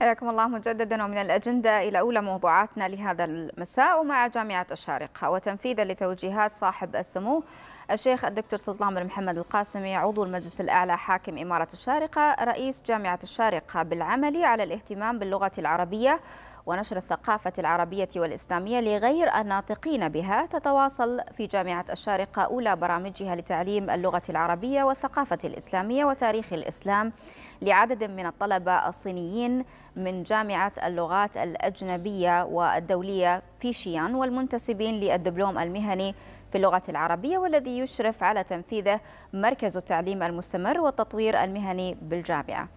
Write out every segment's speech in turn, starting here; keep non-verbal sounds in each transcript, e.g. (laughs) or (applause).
حياكم الله مجددا ومن الأجندة إلى أولى موضوعاتنا لهذا المساء ومع جامعة الشارقة وتنفيذا لتوجيهات صاحب السمو الشيخ الدكتور سلطان بن محمد القاسمي عضو المجلس الأعلى حاكم إمارة الشارقة رئيس جامعة الشارقة بالعمل على الاهتمام باللغة العربية ونشر الثقافة العربية والإسلامية لغير الناطقين بها تتواصل في جامعة الشارقة أولى برامجها لتعليم اللغة العربية والثقافة الإسلامية وتاريخ الإسلام لعدد من الطلبة الصينيين من جامعة اللغات الأجنبية والدولية في شيان والمنتسبين للدبلوم المهني في اللغة العربية والذي يشرف على تنفيذه مركز التعليم المستمر والتطوير المهني بالجامعة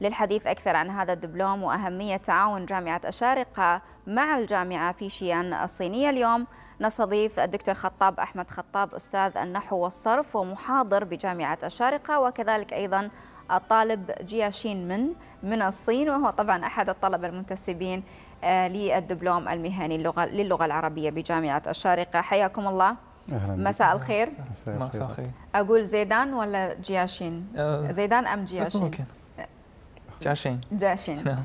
للحديث أكثر عن هذا الدبلوم وأهمية تعاون جامعة الشارقة مع الجامعة في شيان الصينية اليوم نستضيف الدكتور خطاب أحمد خطاب أستاذ النحو والصرف ومحاضر بجامعة الشارقة وكذلك أيضا الطالب جياشين من من الصين وهو طبعا أحد الطلبة المنتسبين آه، للدبلوم المهني اللغة للغة العربية بجامعة الشارقة حياكم الله مساء الخير مساء الخير أقول زيدان ولا جياشين آه، زيدان أم جياشين جاشين جاشين نعم.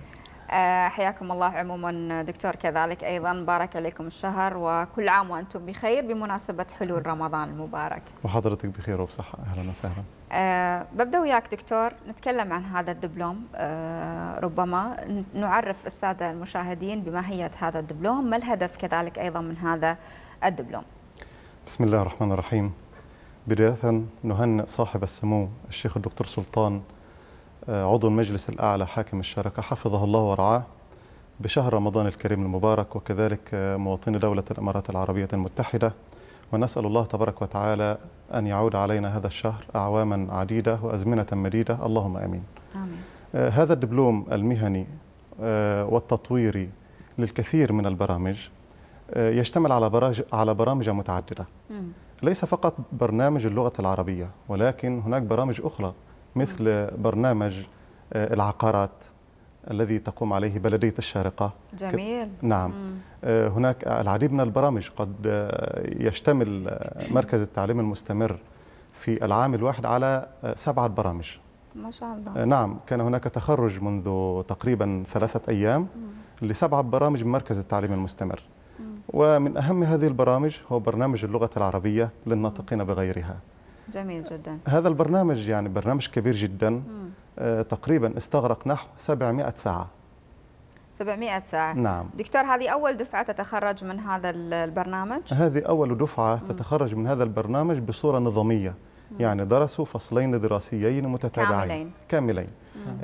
آه، حياكم الله عموما دكتور كذلك ايضا بارك عليكم الشهر وكل عام وانتم بخير بمناسبه حلول رمضان المبارك. وحضرتك بخير وبصحه اهلا وسهلا. آه، ببدا وياك دكتور نتكلم عن هذا الدبلوم آه، ربما نعرف الساده المشاهدين بماهيه هذا الدبلوم، ما الهدف كذلك ايضا من هذا الدبلوم؟ بسم الله الرحمن الرحيم. بدايه نهنئ صاحب السمو الشيخ الدكتور سلطان عضو المجلس الأعلى حاكم الشركة حفظه الله ورعاه بشهر رمضان الكريم المبارك وكذلك مواطني دولة الإمارات العربية المتحدة ونسأل الله تبارك وتعالى أن يعود علينا هذا الشهر أعواما عديدة وأزمنة مديدة اللهم أمين, آمين. آه هذا الدبلوم المهني آه والتطويري للكثير من البرامج آه يشتمل على برامج, على برامج متعددة م. ليس فقط برنامج اللغة العربية ولكن هناك برامج أخرى مثل برنامج آه، العقارات الذي تقوم عليه بلدية الشارقة جميل نعم مم. آه، هناك آه، العديد من البرامج قد يشتمل مركز التعليم المستمر في العام الواحد على سبعة برامج ما شاء الله نعم كان هناك تخرج منذ تقريبا ثلاثة أيام مم. لسبعة برامج من مركز التعليم المستمر مم. ومن أهم هذه البرامج هو برنامج اللغة العربية للناطقين بغيرها جميل جدا هذا البرنامج يعني برنامج كبير جدا آه تقريبا استغرق نحو 700 ساعه 700 ساعة نعم دكتور هذه أول دفعة تتخرج من هذا البرنامج؟ هذه أول دفعة تتخرج من هذا البرنامج بصورة نظامية يعني درسوا فصلين دراسيين متتابعين كاملين,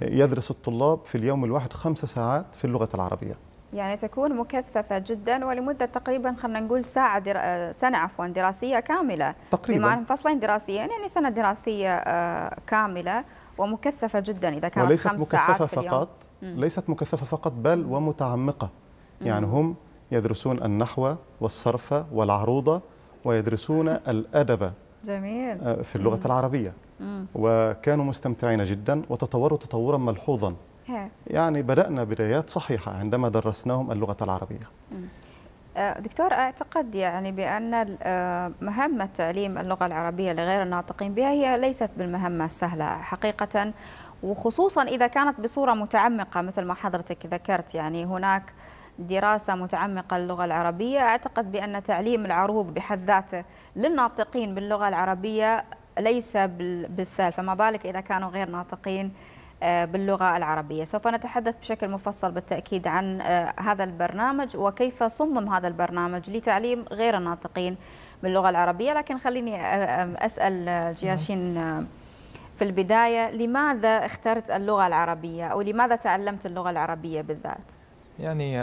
كاملين. يدرس الطلاب في اليوم الواحد خمس ساعات في اللغة العربية يعني تكون مكثفة جدا ولمدة تقريبا خلينا نقول ساعة در... سنة عفوا دراسية كاملة تقريبا بمعنى فصلين دراسيين يعني سنة دراسية آه، كاملة ومكثفة جدا إذا كانت وليست خمس مكثفة ساعات في فقط اليوم. ليست مكثفة فقط بل ومتعمقة يعني هم يدرسون النحو والصرف والعروضة ويدرسون (laughs) الأدب آه، جميل في اللغة العربية وكانوا مستمتعين جدا وتطوروا تطورا ملحوظا يعني بدأنا بدايات صحيحة عندما درسناهم اللغة العربية آه، دكتور أعتقد يعني بأن آه، مهمة تعليم اللغة العربية لغير الناطقين بها هي ليست بالمهمة السهلة حقيقة وخصوصا إذا كانت بصورة متعمقة مثل ما حضرتك ذكرت يعني هناك دراسة متعمقة للغة العربية أعتقد بأن تعليم العروض بحد ذاته للناطقين باللغة العربية ليس بالسهل فما بالك إذا كانوا غير ناطقين آه، باللغة العربية سوف نتحدث بشكل مفصل بالتأكيد عن آه، هذا البرنامج وكيف صمم هذا البرنامج لتعليم غير الناطقين باللغة العربية لكن خليني آه، أسأل جياشين في البداية لماذا اخترت اللغة العربية أو لماذا تعلمت اللغة العربية بالذات؟ يعني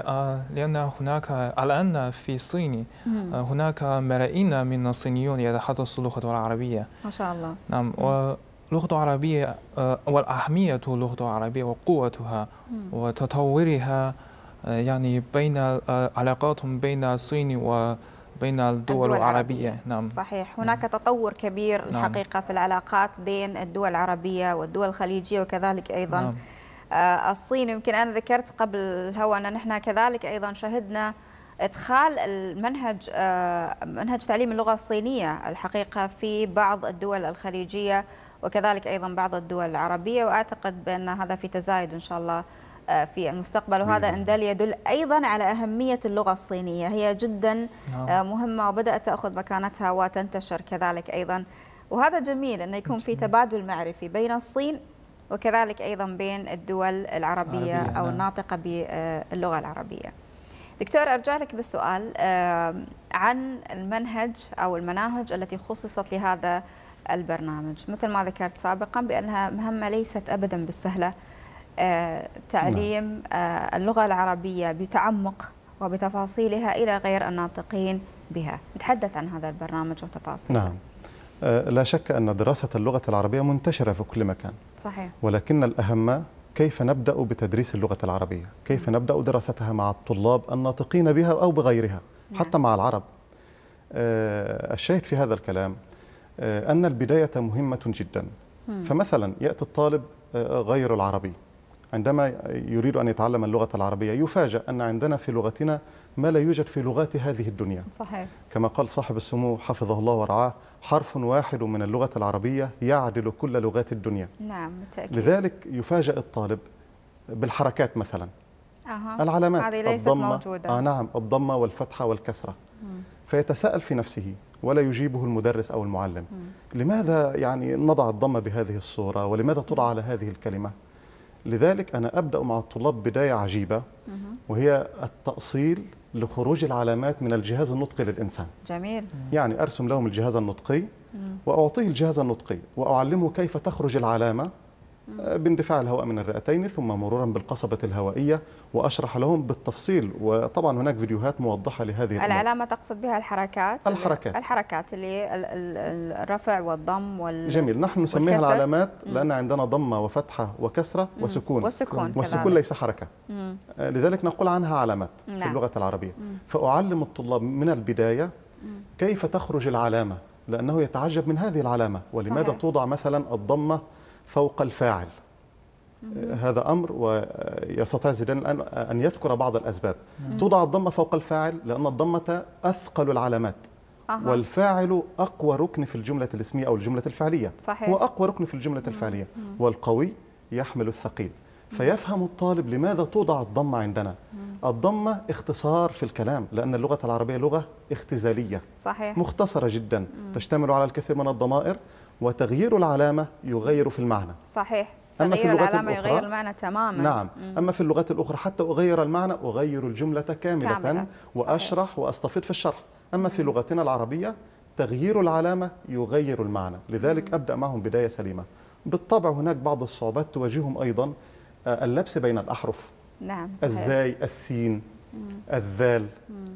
لأن هناك الآن في الصين هناك ملايين من الصينيون يتحدثون اللغة العربية ما شاء الله نعم اللغة العربية آه، والأهمية اللغة العربية وقوتها وتطورها آه، يعني بين العلاقات آه، بين الصين و بين الدول, الدول العربية. العربية نعم صحيح نعم. هناك نعم. تطور كبير نعم. الحقيقة في العلاقات بين الدول العربية والدول الخليجية وكذلك أيضا نعم. الصين يمكن أنا ذكرت قبل الهوى أن نحن كذلك أيضا شهدنا ادخال المنهج منهج تعليم اللغه الصينيه الحقيقه في بعض الدول الخليجيه وكذلك أيضا بعض الدول العربية وأعتقد بأن هذا في تزايد إن شاء الله آه، في المستقبل وهذا إن نعم. دل يدل أيضا على أهمية اللغة الصينية هي جدا نعم. آه، مهمة وبدأت تأخذ مكانتها وتنتشر كذلك أيضا وهذا جميل انه يكون في تبادل معرفي بين الصين وكذلك أيضا بين الدول العربية أو نعم. الناطقة باللغة العربية دكتور أرجع لك بالسؤال عن المنهج أو المناهج التي خصصت لهذا البرنامج مثل ما ذكرت سابقا بأنها مهمة ليست أبدا بالسهلة آه، تعليم نعم. آه، اللغة العربية بتعمق وبتفاصيلها إلى غير الناطقين بها نتحدث عن هذا البرنامج وتفاصيله نعم آه، لا شك أن دراسة اللغة العربية منتشرة في كل مكان صحيح ولكن الأهم كيف نبدأ بتدريس اللغة العربية كيف نبدأ دراستها مع الطلاب الناطقين بها أو بغيرها نعم. حتى مع العرب الشاهد في هذا الكلام آه، أن البداية مهمة جدا فمثلا يأتي الطالب آه، غير العربي عندما يريد أن يتعلم اللغة العربية يفاجأ أن عندنا في لغتنا ما لا يوجد في لغات هذه الدنيا صحيح. كما قال صاحب السمو حفظه الله ورعاه حرف واحد من اللغة العربية يعدل كل لغات الدنيا نعم بالتأكيد. لذلك يفاجأ الطالب بالحركات مثلا أه. العلامات هذه ليست الضمة موجودة. آه نعم الضمة والفتحة والكسرة م. فيتساءل في نفسه ولا يجيبه المدرس أو المعلم لماذا يعني نضع الضمة بهذه الصورة ولماذا تضع على هذه الكلمة لذلك أنا أبدأ مع الطلاب بداية عجيبة وهي التأصيل لخروج العلامات من الجهاز النطقي للإنسان جميل يعني أرسم لهم الجهاز النطقي وأعطيه الجهاز النطقي وأعلمه كيف تخرج العلامة باندفاع الهواء من الرئتين ثم مرورا بالقصبة الهوائية وأشرح لهم بالتفصيل وطبعا هناك فيديوهات موضحة لهذه الأمور. العلامة تقصد بها الحركات الحركات الحركات اللي الرفع والضم وال جميل نحن نسميها والكسر. العلامات لأن عندنا ضمة وفتحة وكسرة وسكون والسكون, والسكون ليس حركة مم. آه، لذلك نقول عنها علامات نعم. في اللغة العربية مم. فأعلم الطلاب من البداية مم. كيف تخرج العلامة لأنه يتعجب من هذه العلامة ولماذا صحيح. توضع مثلا الضمة فوق الفاعل هذا امر ويستطيع زيدان الان ان يذكر بعض الاسباب توضع الضمه فوق الفاعل لان الضمه اثقل العلامات أه. والفاعل اقوى ركن في الجمله الاسميه او الجمله الفعليه صحيح. هو اقوى ركن في الجمله الفعليه مم. والقوي يحمل الثقيل فيفهم الطالب لماذا توضع الضمه عندنا مم. الضمه اختصار في الكلام لان اللغه العربيه لغه اختزاليه صحيح. مختصره جدا مم. تشتمل على الكثير من الضمائر وتغيير العلامة يغير في المعنى صحيح أما تغيير في اللغات العلامة الأخرى يغير المعنى تماما نعم مم. أما في اللغات الأخرى حتى أغير المعنى أغير الجملة كاملة, كاملة. وأشرح صحيح. وأستفيد في الشرح أما في لغتنا العربية تغيير العلامة يغير المعنى لذلك مم. أبدأ معهم بداية سليمة بالطبع هناك بعض الصعوبات تواجههم أيضا آه، اللبس بين الأحرف نعم صحيح. الزاي السين الذال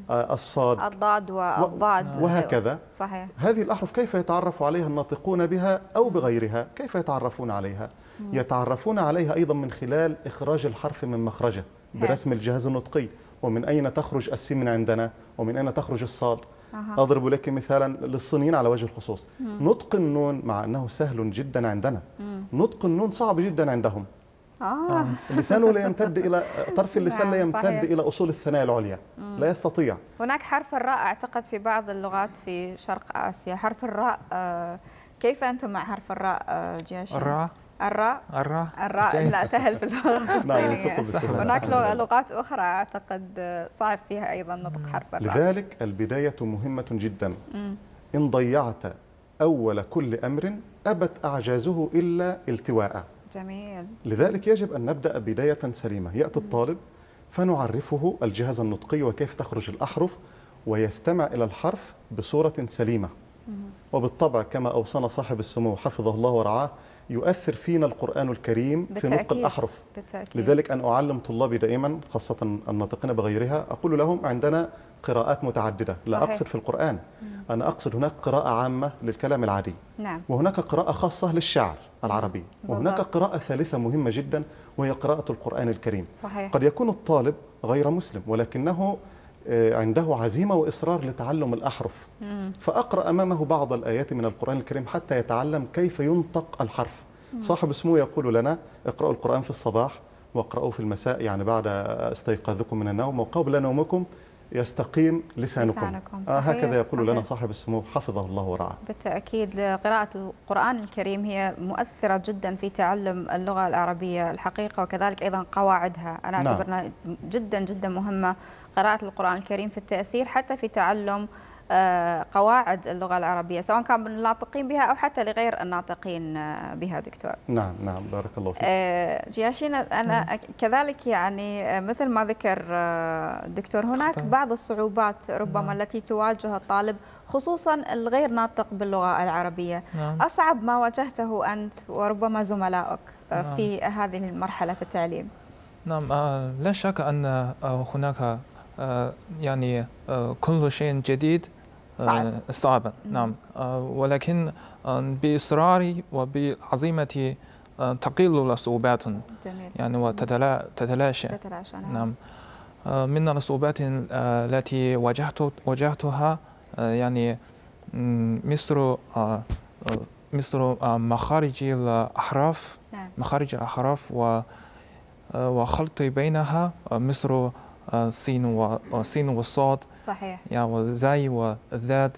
آه، الصاد الضاد والضاد وهكذا صحيح هذه الأحرف كيف يتعرف عليها الناطقون بها أو بغيرها كيف يتعرفون عليها يتعرفون عليها أيضا من خلال إخراج الحرف من مخرجه برسم الجهاز النطقي ومن أين تخرج السين عندنا ومن أين تخرج الصاد أه. أضرب لك مثالا للصينيين على وجه الخصوص مم. نطق النون مع أنه سهل جدا عندنا مم. نطق النون صعب جدا عندهم آه. آه. لسانه لا يمتد الى طرف اللسان لا نعم، يمتد صحيح. الى اصول الثنايا العليا مم. لا يستطيع هناك حرف الراء اعتقد في بعض اللغات في شرق اسيا حرف الراء آه، كيف انتم مع حرف الراء آه، جيش الراء الراء الراء الراء لا سهل في اللغة (laughs) نعم، الصينية هناك لغات أخرى أعتقد صعب فيها أيضا نطق حرف الراء لذلك البداية مهمة جدا مم. إن ضيعت أول كل أمر أبت أعجازه إلا التواء جميل لذلك يجب أن نبدأ بداية سليمة يأتي الطالب فنعرفه الجهاز النطقي وكيف تخرج الأحرف ويستمع إلى الحرف بصورة سليمة وبالطبع كما أوصانا صاحب السمو حفظه الله ورعاه يؤثر فينا القرآن الكريم بالتأكيد. في نطق الأحرف بالتأكيد. لذلك أن أعلم طلابي دائما خاصة الناطقين بغيرها أقول لهم عندنا قراءات متعددة صحيح. لا أقصد في القرآن أنا أقصد هناك قراءة عامة للكلام العادي نعم. وهناك قراءة خاصة للشعر العربي بالضبط. وهناك قراءة ثالثة مهمة جدا وهي قراءة القرآن الكريم صحيح. قد يكون الطالب غير مسلم ولكنه آه، عنده عزيمة وإصرار لتعلم الأحرف فأقرأ أمامه بعض الآيات من القرآن الكريم حتى يتعلم كيف ينطق الحرف صاحب اسمه يقول لنا اقرأوا القرآن في الصباح واقرأوه في المساء يعني بعد استيقاظكم من النوم وقبل نومكم يستقيم لسانكم, لسانكم. آه، صحيح. هكذا يقول صحيح. لنا صاحب السمو حفظه الله ورعاه بالتأكيد قراءة القرآن الكريم هي مؤثرة جدا في تعلم اللغة العربية الحقيقة وكذلك أيضا قواعدها أنا نعم. أعتبرها نعم. جدا جدا مهمة قراءة القرآن الكريم في التأثير حتى في تعلم آه، قواعد اللغة العربية سواء كان الناطقين بها أو حتى لغير الناطقين آه، بها دكتور نعم نعم بارك الله فيك آه، جياشينا أنا نعم. كذلك يعني مثل ما ذكر الدكتور هناك بعض الصعوبات ربما نعم. التي تواجه الطالب خصوصا الغير ناطق باللغة العربية نعم. أصعب ما واجهته أنت وربما زملائك نعم. في هذه المرحلة في التعليم نعم لا شك أن هناك آه، يعني آه، كل شيء جديد آه، صعب صعب نعم ولكن بإصراري وبعزيمتي تقل الصعوبات جميل. يعني وتتلاشى تتلاشى نعم, نعم. من الصعوبات التي واجهت واجهتها يعني مصر مصر مخارج الأحراف نعم. مخارج الأحراف وخلط بينها مصر سين وسين والصاد صحيح يعني وزاي وذات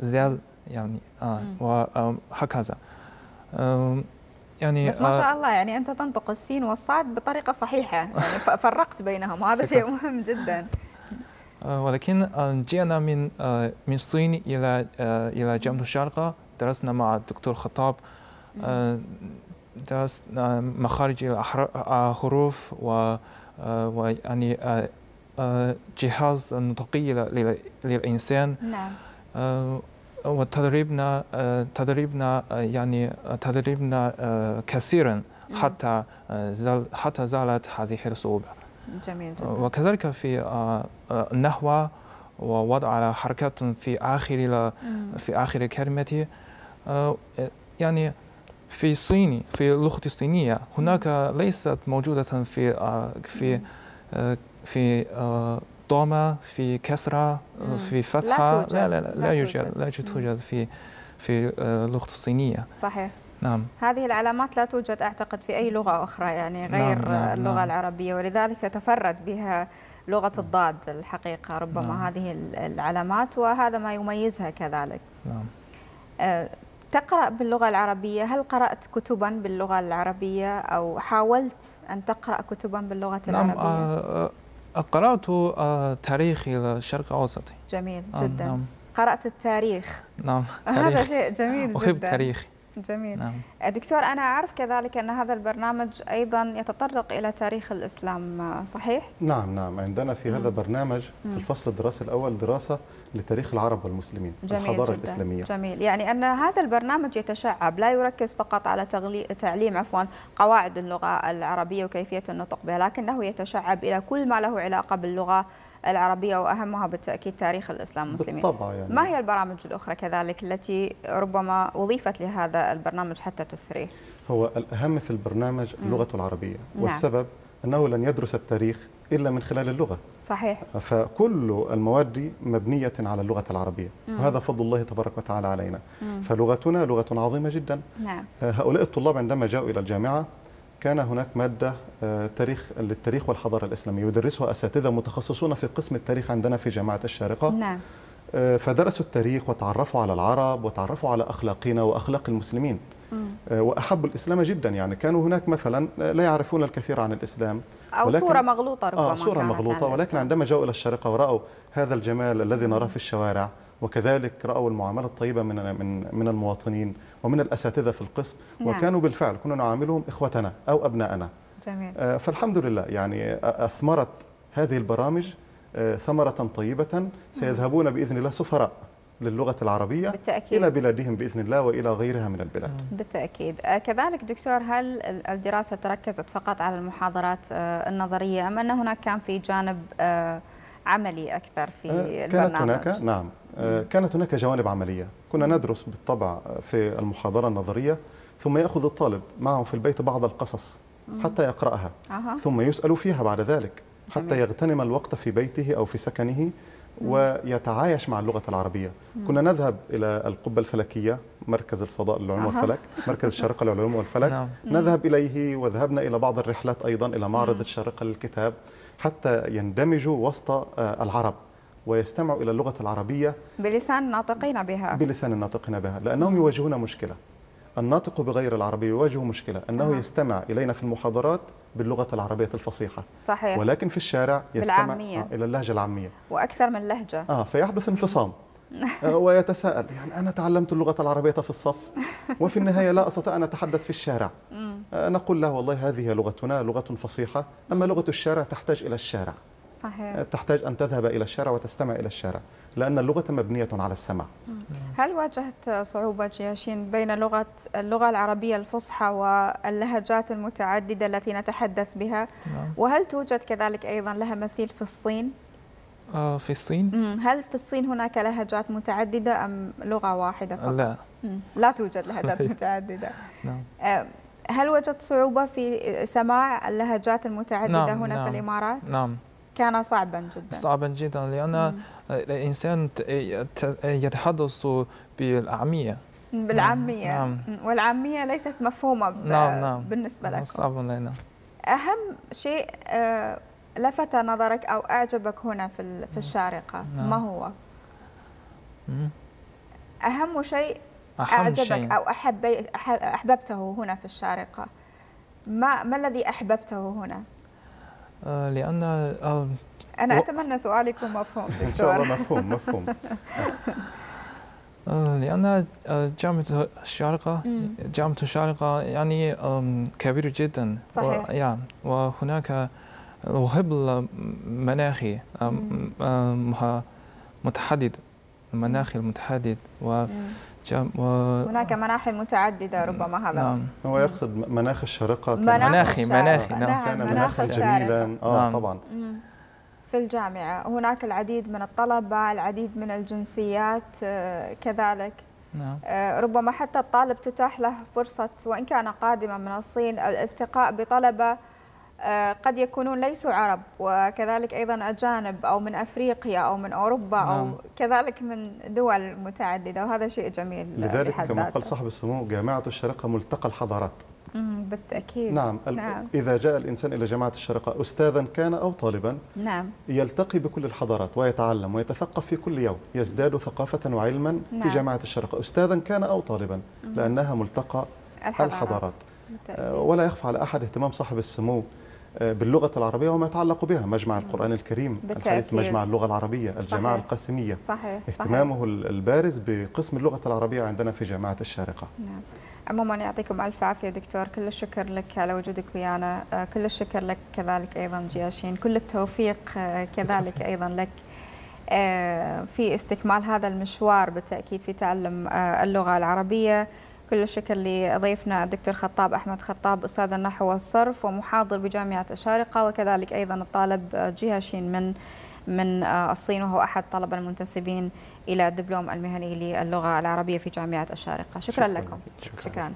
زال يعني آه وهكذا يعني بس ما شاء آه، الله يعني انت تنطق السين والصاد بطريقه صحيحه يعني فرقت بينهم وهذا شيء (laughs) مهم جدا آه، ولكن جئنا من آه، من الصين الى الى جامعه الشارقه درسنا مع الدكتور خطاب درسنا مخارج الحروف و ويعني جهاز نطقي للإنسان نعم آه، وتدريبنا آه، تدريبنا آه، يعني تدريبنا كثيرا حتى زال حتى زالت هذه الصعوبة جميل جدا وكذلك في النحو ووضع على حركة في آخر في آخر كلمة يعني في الصيني في اللغة الصينية هناك ليست موجودة في في في ضمة آه، في كسرة آه، في فتحة لا لا لا, لا, لا يوجد لا توجد في في اللغة آه، الصينية صحيح نعم هذه العلامات لا توجد أعتقد في أي لغة أخرى يعني نعم، غير نعم نعم اللغة نعم. العربية ولذلك تتفرد بها لغة نعم. الضاد الحقيقة ربما نعم. هذه العلامات وهذا ما يميزها كذلك نعم. تقرأ باللغة العربية هل قرأت كتبا باللغة العربية أو حاولت أن تقرأ كتبا باللغة نعم العربية؟ آه قرأت آه، تاريخ الشرق الأوسطي جميل آه، جدا نعم. قرأت التاريخ نعم (laughs) هذا شيء جميل أحب جدا أحب تاريخي جميل نعم. دكتور أنا أعرف كذلك أن هذا البرنامج أيضا يتطرق إلى تاريخ الإسلام آه، صحيح؟ نعم نعم عندنا في هذا البرنامج في الفصل الدراسي الأول دراسة لتاريخ العرب والمسلمين جميل الحضارة جدا. الإسلامية جميل يعني أن هذا البرنامج يتشعب لا يركز فقط على تغلي... تعليم عفوا قواعد اللغة العربية وكيفية النطق بها لكنه يتشعب إلى كل ما له علاقة باللغة العربية وأهمها بالتأكيد تاريخ الإسلام المسلمين بالطبع يعني. ما هي البرامج الأخرى كذلك التي ربما أضيفت لهذا البرنامج حتى تثريه؟ هو الأهم في البرنامج اللغة العربية نعم. والسبب نعم. أنه لن يدرس التاريخ إلا من خلال اللغة صحيح فكل المواد دي مبنية على اللغة العربية مم. وهذا فضل الله تبارك وتعالى علينا مم. فلغتنا لغة عظيمة جدا نعم. آه، هؤلاء الطلاب عندما جاءوا إلى الجامعة كان هناك مادة آه، تاريخ للتاريخ والحضارة الإسلامية يدرسها أساتذة متخصصون في قسم التاريخ عندنا في جامعة الشارقة نعم. آه، فدرسوا التاريخ وتعرفوا على العرب وتعرفوا على أخلاقنا وأخلاق المسلمين آه، واحبوا الاسلام جدا يعني كانوا هناك مثلا آه، لا يعرفون الكثير عن الاسلام او ولكن صوره مغلوطه ربما آه صوره مغلوطه ولكن عندما جاءوا الى الشارقه وراوا هذا الجمال الذي نراه في الشوارع وكذلك راوا المعامله الطيبه من من من المواطنين ومن الاساتذه في القسم نعم. وكانوا بالفعل كنا نعاملهم اخوتنا او أبناءنا جميل. آه، فالحمد لله يعني اثمرت هذه البرامج ثمره طيبه سيذهبون باذن الله سفراء للغة العربية بالتأكيد. إلى بلادهم بإذن الله وإلى غيرها من البلاد آه. بالتأكيد آه، كذلك دكتور هل الدراسة تركزت فقط على المحاضرات آه، النظرية أم أن هناك كان في جانب عملي أكثر في كانت البرنامج؟ كانت هناك نعم كانت هناك جوانب عملية كنا ندرس بالطبع في المحاضرة النظرية ثم يأخذ الطالب معه في البيت بعض القصص حتى يقرأها ثم يسأل فيها بعد ذلك حتى يغتنم الوقت في بيته أو في سكنه ويتعايش مع اللغة العربية كنا نذهب إلى القبة الفلكية مركز الفضاء للعلوم والفلك مركز الشارقة للعلوم والفلك نعم. نذهب إليه وذهبنا إلى بعض الرحلات أيضا إلى معرض الشارقة للكتاب حتى يندمجوا وسط آه، العرب ويستمعوا إلى اللغة العربية بلسان ناطقين بها بلسان ناطقين بها لأنهم يواجهون مشكلة الناطق بغير العربي يواجه مشكلة أنه يستمع إلينا في المحاضرات باللغه العربيه الفصيحه صحيح ولكن في الشارع يستمع آه، الى اللهجه العاميه واكثر من لهجه اه فيحدث انفصام (laughs) آه، ويتساءل يعني أنا تعلمت اللغة العربية في الصف وفي النهاية لا أستطيع أن أتحدث في الشارع (laughs) آه، نقول له والله هذه لغتنا لغة فصيحة أما لغة الشارع تحتاج إلى الشارع صحيح. تحتاج أن تذهب إلى الشارع وتستمع إلى الشارع لأن اللغة مبنية على السمع هل واجهت صعوبة جياشين بين لغة اللغة العربية الفصحى واللهجات المتعددة التي نتحدث بها نعم. وهل توجد كذلك أيضا لها مثيل في الصين؟ آه في الصين؟ هل في الصين هناك لهجات متعددة أم لغة واحدة فقط؟ لا لا توجد لهجات (laughs) أيوة. متعددة نعم. آه، هل وجدت صعوبة في سماع اللهجات المتعددة نعم. هنا نعم. في الإمارات؟ نعم كان صعبا جدا صعبا جدا لأن الإنسان يتحدث بالعامية بالعامية نعم. نعم. والعامية ليست مفهومة نعم نعم. بالنسبة لك نعم، صعب لنا أهم شيء آه، لفت نظرك أو أعجبك هنا في في نعم. الشارقة نعم. ما هو؟ أهم شيء أهم أعجبك شيء. أو أحببته هنا في الشارقة ما ما الذي أحببته هنا؟ آه، لأن آه، أنا أتمنى سؤالي يكون مفهوم دكتور إن شاء الله مفهوم مفهوم آه، لأن جامعة الشارقة جامعة الشارقة يعني كبيرة جدا صحيح وهناك وهبل المناخي متحدد المناخ المتحدد و و... هناك مناحي متعددة ربما هذا نعم. هو يقصد مناخ الشارقة مناخي مناخي نعم, نعم. كان مناخا جميلا اه نعم. طبعا في الجامعة هناك العديد من الطلبة العديد من الجنسيات آه، كذلك نعم. آه، ربما حتى الطالب تتاح له فرصة وإن كان قادما من الصين الالتقاء بطلبة آه، قد يكونون ليسوا عرب وكذلك أيضا أجانب أو من أفريقيا أو من أوروبا نعم. أو كذلك من دول متعددة وهذا شيء جميل لذلك كما قال صاحب السمو جامعة الشارقة ملتقى الحضارات بالتأكيد نعم. نعم إذا جاء الإنسان إلى جامعة الشارقة أستاذا كان أو طالبا نعم يلتقي بكل الحضارات ويتعلم ويتثقف في كل يوم يزداد ثقافة وعلما نعم. في جامعة الشارقة أستاذا كان أو طالبا لأنها ملتقى الحضارات, الحضارات. آه، ولا يخفى على أحد اهتمام صاحب السمو آه، باللغة العربية وما يتعلق بها مجمع القرآن الكريم بالتأكيد. الحديث مجمع اللغة العربية الجامعة القاسمية صحيح. اهتمامه صحيح. البارز بقسم اللغة العربية عندنا في جامعة الشارقة نعم. عموما يعطيكم ألف عافية دكتور كل الشكر لك على وجودك ويانا آه، كل الشكر لك كذلك أيضا جياشين كل التوفيق آه، كذلك (laughs) أيضا لك في استكمال هذا المشوار بالتأكيد في تعلم اللغة العربية كل الشكر لضيفنا الدكتور خطاب أحمد خطاب أستاذ النحو والصرف ومحاضر بجامعة الشارقة وكذلك أيضا الطالب جيهاشين من من آه، الصين وهو أحد طلبة المنتسبين إلى الدبلوم المهني للغة العربية في جامعة الشارقة شكرا, شكرا لكم شكرا, شكرا.